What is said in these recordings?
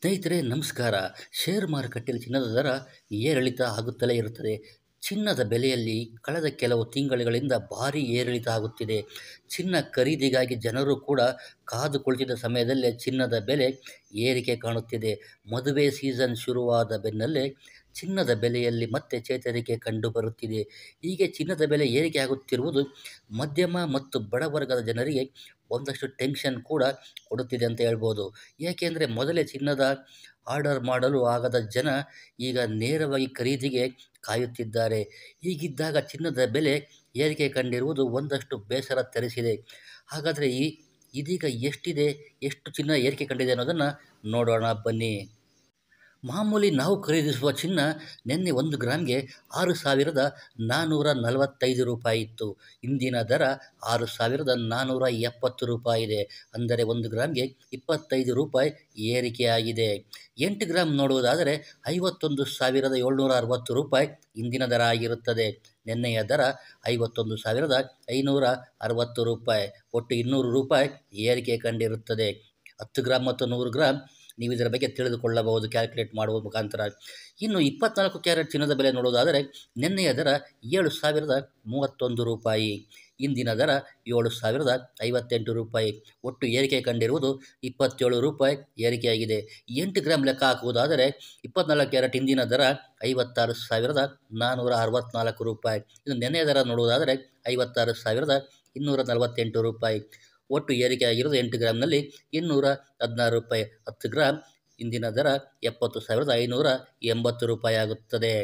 ಸ್ನೇಹಿತರೆ ನಮಸ್ಕಾರ ಶೇರ್ ಮಾರುಕಟ್ಟೆಯಲ್ಲಿ ಚಿನ್ನದ ದರ ಏರಿಳಿತ ಆಗುತ್ತಲೇ ಇರುತ್ತದೆ ಚಿನ್ನದ ಬೆಲೆಯಲ್ಲಿ ಕಳೆದ ಕೆಲವು ತಿಂಗಳುಗಳಿಂದ ಭಾರಿ ಏರಿಳಿತ ಆಗುತ್ತಿದೆ ಚಿನ್ನ ಖರೀದಿಗಾಗಿ ಜನರು ಕೂಡ ಕಾದು ಕುಳಿತಿದ್ದ ಸಮಯದಲ್ಲೇ ಚಿನ್ನದ ಬೆಲೆ ಏರಿಕೆ ಕಾಣುತ್ತಿದೆ ಮದುವೆ ಸೀಸನ್ ಶುರುವಾದ ಬೆನ್ನಲ್ಲೇ ಚಿನ್ನದ ಬೆಲೆಯಲ್ಲಿ ಮತ್ತೆ ಚೇತರಿಕೆ ಕಂಡುಬರುತ್ತಿದೆ ಹೀಗೆ ಚಿನ್ನದ ಬೆಲೆ ಏರಿಕೆ ಆಗುತ್ತಿರುವುದು ಮಧ್ಯಮ ಮತ್ತು ಬಡವರ್ಗದ ಜನರಿಗೆ ಒಂದಷ್ಟು ಟೆನ್ಷನ್ ಕೂಡ ಕೊಡುತ್ತಿದೆ ಅಂತ ಹೇಳ್ಬೋದು ಏಕೆಂದರೆ ಮೊದಲೇ ಚಿನ್ನದ ಆರ್ಡರ್ ಮಾಡಲು ಆಗದ ಜನ ಈಗ ನೇರವಾಗಿ ಖರೀದಿಗೆ ಕಾಯುತ್ತಿದ್ದಾರೆ ಹೀಗಿದ್ದಾಗ ಚಿನ್ನದ ಬೆಲೆ ಏರಿಕೆ ಕಂಡಿರುವುದು ಒಂದಷ್ಟು ಬೇಸರ ತರಿಸಿದೆ ಹಾಗಾದರೆ ಈ ಇದೀಗ ಎಷ್ಟಿದೆ ಎಷ್ಟು ಚಿನ್ನ ಏರಿಕೆ ಕಂಡಿದೆ ಅನ್ನೋದನ್ನು ನೋಡೋಣ ಬನ್ನಿ ಮಾಮೂಲಿ ನಾವು ಖರೀದಿಸುವ ಚಿನ್ನ ನಿನ್ನೆ ಒಂದು ಗ್ರಾಮ್ಗೆ ಆರು ಸಾವಿರದ ನಾನ್ನೂರ ನಲವತ್ತೈದು ರೂಪಾಯಿ ಇತ್ತು ಇಂದಿನ ದರ ಆರು ಸಾವಿರದ ನಾನ್ನೂರ ಎಪ್ಪತ್ತು ರೂಪಾಯಿ ಇದೆ ಅಂದರೆ ಒಂದು ಗ್ರಾಮ್ಗೆ ಇಪ್ಪತ್ತೈದು ರೂಪಾಯಿ ಏರಿಕೆಯಾಗಿದೆ ಎಂಟು ಗ್ರಾಮ್ ನೋಡುವುದಾದರೆ ಐವತ್ತೊಂದು ಸಾವಿರದ ಏಳ್ನೂರ ಅರವತ್ತು ರೂಪಾಯಿ ಇಂದಿನ ದರ ಆಗಿರುತ್ತದೆ ನಿನ್ನೆಯ ದರ ಐವತ್ತೊಂದು ಸಾವಿರದ ಐನೂರ ಅರವತ್ತು ರೂಪಾಯಿ ಒಟ್ಟು ಇನ್ನೂರು ರೂಪಾಯಿ ಏರಿಕೆ ಕಂಡಿರುತ್ತದೆ ಹತ್ತು ಗ್ರಾಮ್ ಮತ್ತು ನೂರು ಗ್ರಾಮ್ ನೀವು ಇದರ ಬಗ್ಗೆ ತಿಳಿದುಕೊಳ್ಳಬಹುದು ಕ್ಯಾಲ್ಕುಲೇಟ್ ಮಾಡುವ ಮುಖಾಂತರ ಇನ್ನು ಇಪ್ಪತ್ನಾಲ್ಕು ಕ್ಯಾರೆಟ್ ಚಿನ್ನದ ಬೆಲೆ ನೋಡುವುದಾದರೆ ನಿನ್ನೆಯ ದರ ಏಳು ಸಾವಿರದ ಮೂವತ್ತೊಂದು ರೂಪಾಯಿ ಇಂದಿನ ದರ ಏಳು ಸಾವಿರದ ಐವತ್ತೆಂಟು ರೂಪಾಯಿ ಒಟ್ಟು ಏರಿಕೆ ಕಂಡಿರುವುದು ಇಪ್ಪತ್ತೇಳು ರೂಪಾಯಿ ಏರಿಕೆಯಾಗಿದೆ ಎಂಟು ಗ್ರಾಮ್ ಲೆಕ್ಕ ಹಾಕುವುದಾದರೆ ಇಪ್ಪತ್ನಾಲ್ಕು ಕ್ಯಾರೆಟ್ ಇಂದಿನ ದರ ಐವತ್ತಾರು ಸಾವಿರದ ನಾನ್ನೂರ ಅರವತ್ತ್ನಾಲ್ಕು ರೂಪಾಯಿ ಇನ್ನು ನೆನ್ನೆಯ ದರ ನೋಡುವುದಾದರೆ ಐವತ್ತಾರು ಸಾವಿರದ ಇನ್ನೂರ ನಲವತ್ತೆಂಟು ರೂಪಾಯಿ ಒಟ್ಟು ಆಗಿರೋದು ಎಂಟು ಗ್ರಾಮ್ನಲ್ಲಿ ಇನ್ನೂರ ಹದಿನಾರು ರೂಪಾಯಿ ಹತ್ತು ಗ್ರಾಮ್ ಇಂದಿನ ದರ ಎಪ್ಪತ್ತು ಸಾವಿರದ ಐನೂರ ಎಂಬತ್ತು ರೂಪಾಯಿ ಆಗುತ್ತದೆ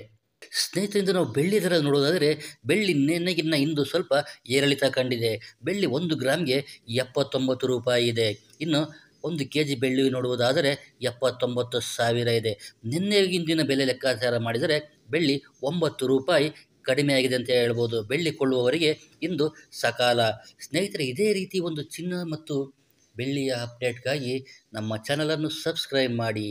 ಸ್ನೇಹಿತರಿಂದ ನಾವು ಬೆಳ್ಳಿ ದರ ನೋಡೋದಾದರೆ ಬೆಳ್ಳಿ ನೆನ್ನೆಗಿನ್ನ ಇಂದು ಸ್ವಲ್ಪ ಏರಿಳಿತ ಕಂಡಿದೆ ಬೆಳ್ಳಿ ಒಂದು ಗ್ರಾಮ್ಗೆ ಎಪ್ಪತ್ತೊಂಬತ್ತು ರೂಪಾಯಿ ಇದೆ ಇನ್ನು ಒಂದು ಕೆ ಜಿ ಬೆಳ್ಳಿ ನೋಡುವುದಾದರೆ ಎಪ್ಪತ್ತೊಂಬತ್ತು ಸಾವಿರ ಇದೆ ನಿನ್ನೆಗಿಂದಿನ ಬೆಲೆ ಲೆಕ್ಕಾಚಾರ ಮಾಡಿದರೆ ಬೆಳ್ಳಿ ಒಂಬತ್ತು ರೂಪಾಯಿ ಕಡಿಮೆಯಾಗಿದೆ ಅಂತ ಹೇಳ್ಬೋದು ಬೆಳ್ಳಿ ಕೊಳ್ಳುವವರಿಗೆ ಇಂದು ಸಕಾಲ ಸ್ನೇಹಿತರೆ ಇದೇ ರೀತಿ ಒಂದು ಚಿನ್ನ ಮತ್ತು ಬೆಳ್ಳಿಯ ಅಪ್ಡೇಟ್ಗಾಗಿ ನಮ್ಮ ಚಾನಲನ್ನು ಸಬ್ಸ್ಕ್ರೈಬ್ ಮಾಡಿ